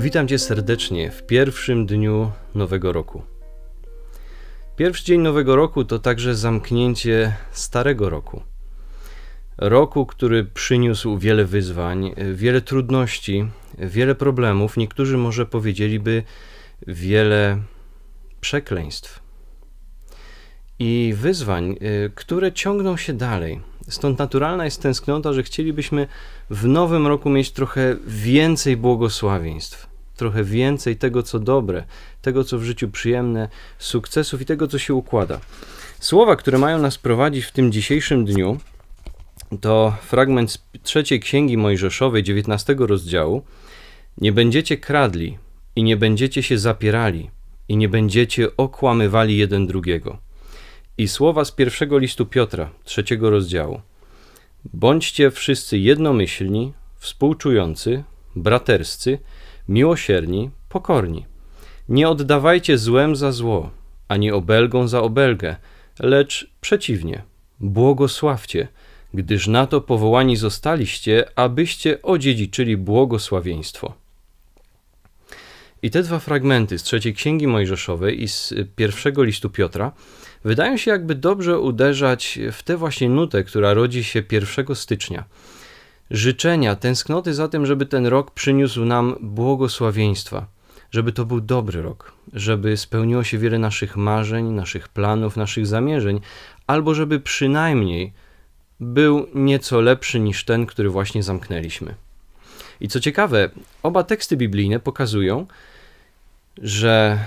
Witam Cię serdecznie w pierwszym dniu nowego roku. Pierwszy dzień nowego roku to także zamknięcie starego roku. Roku, który przyniósł wiele wyzwań, wiele trudności, wiele problemów, niektórzy może powiedzieliby wiele przekleństw i wyzwań, y, które ciągną się dalej. Stąd naturalna jest tęsknota, że chcielibyśmy w nowym roku mieć trochę więcej błogosławieństw, trochę więcej tego, co dobre, tego, co w życiu przyjemne, sukcesów i tego, co się układa. Słowa, które mają nas prowadzić w tym dzisiejszym dniu, to fragment z trzeciej księgi Mojżeszowej, 19 rozdziału. Nie będziecie kradli i nie będziecie się zapierali i nie będziecie okłamywali jeden drugiego. I słowa z pierwszego listu Piotra, trzeciego rozdziału. Bądźcie wszyscy jednomyślni, współczujący, braterscy, miłosierni, pokorni. Nie oddawajcie złem za zło, ani obelgą za obelgę, lecz przeciwnie, błogosławcie, gdyż na to powołani zostaliście, abyście odziedziczyli błogosławieństwo. I te dwa fragmenty z trzeciej Księgi Mojżeszowej i z pierwszego listu Piotra wydają się jakby dobrze uderzać w tę właśnie nutę, która rodzi się 1 stycznia życzenia, tęsknoty za tym, żeby ten rok przyniósł nam błogosławieństwa, żeby to był dobry rok, żeby spełniło się wiele naszych marzeń, naszych planów, naszych zamierzeń, albo żeby przynajmniej był nieco lepszy niż ten, który właśnie zamknęliśmy. I co ciekawe, oba teksty biblijne pokazują, że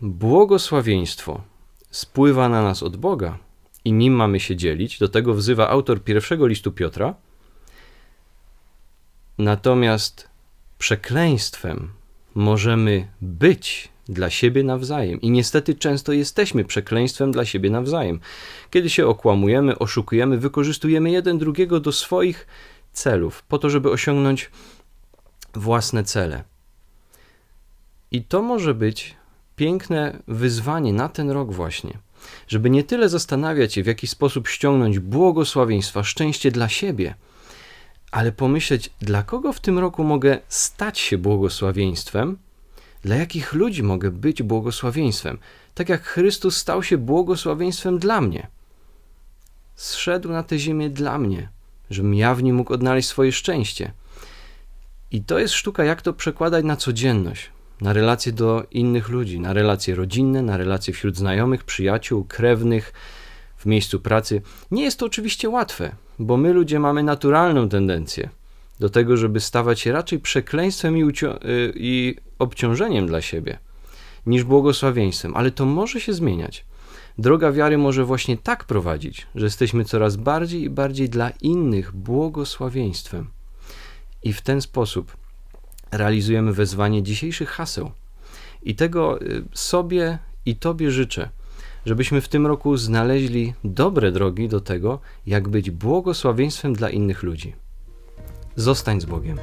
błogosławieństwo spływa na nas od Boga i nim mamy się dzielić. Do tego wzywa autor pierwszego listu Piotra Natomiast przekleństwem możemy być dla siebie nawzajem. I niestety często jesteśmy przekleństwem dla siebie nawzajem. Kiedy się okłamujemy, oszukujemy, wykorzystujemy jeden drugiego do swoich celów, po to, żeby osiągnąć własne cele. I to może być piękne wyzwanie na ten rok, właśnie, żeby nie tyle zastanawiać się, w jaki sposób ściągnąć błogosławieństwa, szczęście dla siebie ale pomyśleć, dla kogo w tym roku mogę stać się błogosławieństwem, dla jakich ludzi mogę być błogosławieństwem, tak jak Chrystus stał się błogosławieństwem dla mnie. Zszedł na tę ziemię dla mnie, żebym ja w nim mógł odnaleźć swoje szczęście. I to jest sztuka, jak to przekładać na codzienność, na relacje do innych ludzi, na relacje rodzinne, na relacje wśród znajomych, przyjaciół, krewnych, w miejscu pracy. Nie jest to oczywiście łatwe, bo my ludzie mamy naturalną tendencję do tego, żeby stawać się raczej przekleństwem i, y, i obciążeniem dla siebie niż błogosławieństwem, ale to może się zmieniać. Droga wiary może właśnie tak prowadzić, że jesteśmy coraz bardziej i bardziej dla innych błogosławieństwem. I w ten sposób realizujemy wezwanie dzisiejszych haseł. I tego y, sobie i Tobie życzę, żebyśmy w tym roku znaleźli dobre drogi do tego, jak być błogosławieństwem dla innych ludzi. Zostań z Bogiem.